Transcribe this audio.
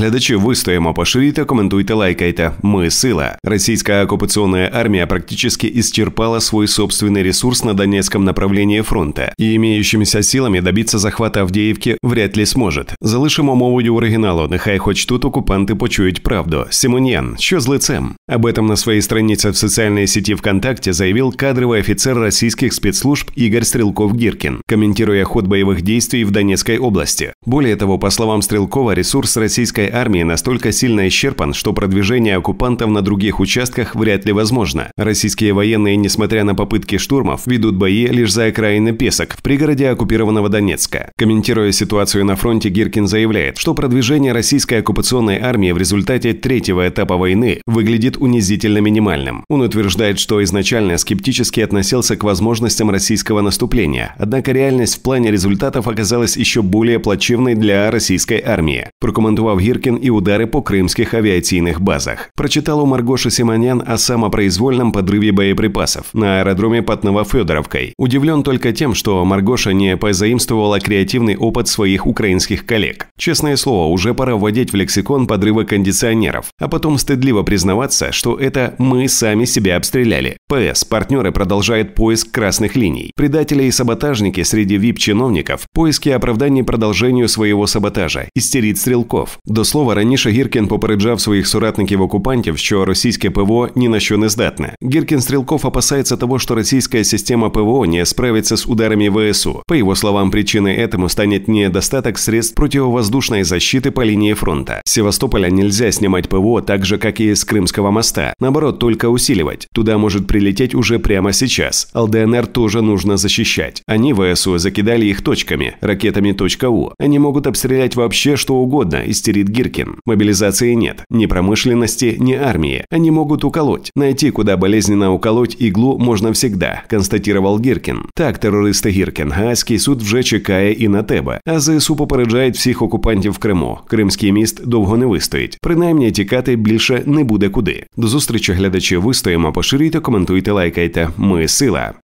Глядачі, вистоїмо, поширюйте, коментуйте, лайкайте. Мы сила. Российская оккупационная армия практически исчерпала свой собственный ресурс на Донецком направлении фронта, и имеющимися силами добиться захвата Авдіївки вряд ли сможет. Залишимо мовою оригіналу. Нехай хоч тут окупанти почують правду. Симоньян, що з лицем? Об этом на своей странице в социальной сети ВКонтакте заявил кадровый офицер российских спецслужб Игорь Стрелков-Гиркин, комментируя ход боевых действий в Донецкой области. Более того, по словам Стрелкова, ресурс российской Красной Армии настолько сильно исчерпан, что продвижение оккупантов на других участках вряд ли возможно. Российские военные, несмотря на попытки штурмов, ведут бои лишь за окраины Песок, в пригороде оккупированного Донецка. Комментируя ситуацию на фронте, Гиркин заявляет, что продвижение российской оккупационной армии в результате третьего этапа войны выглядит унизительно минимальным. Он утверждает, что изначально скептически относился к возможностям российского наступления, однако реальность в плане результатов оказалась еще более плачевной для российской армии. Прокомментовав Гиркин, Гиркин и удары по крымских авиационных базах. Прочитал у Маргоши Симонян о самопроизвольном подрыве боеприпасов на аэродроме под Новофедоровкой. Удивлен только тем, что Маргоша не позаимствовала креативный опыт своих украинских коллег. Честное слово, уже пора вводить в лексикон подрывы кондиционеров, а потом стыдливо признаваться, что это мы сами себя обстреляли. ПС партнеры продолжают поиск красных линий. Предатели и саботажники среди вип-чиновников – поиски оправданий продолжению своего саботажа, Истерит Стрелков. До слова, раніше Гіркін попереджав своїх соратників-окупантів, що російське ПВО ні на що не здатне. Гіркін стрілков опасается того, что российская система ПВО не справится с ударами ВСУ. По его словам, причиной этому станет недостаток средств противовоздушной защиты по линии фронта. С Севастополя нельзя снимать ПВО так же, как и с Крымского моста. Наоборот, только усиливать. Туда может прийти прилететь уже прямо сейчас. ЛДНР тоже нужно защищать. Они ВСУ закидали их точками, ракетами.у. Они могут обстрелять вообще что угодно, истерит Гиркин. Мобилизации нет, ни промышленности, ни армии. Они могут уколоть. Найти, куда болезненно уколоть иглу можно всегда, констатировал Гиркин. Так террористы Гиркин, Хаски, суд вже чекає і на тебе. А ЗСУ попереджають всіх окупантів в Криму. Кримський міст довго не выстоит. Принаймні тікати більше не буде куди. До зустрічі глядачі вистоїмо, поширюйте коментарі коментуйте, лайкайте. Ми сила.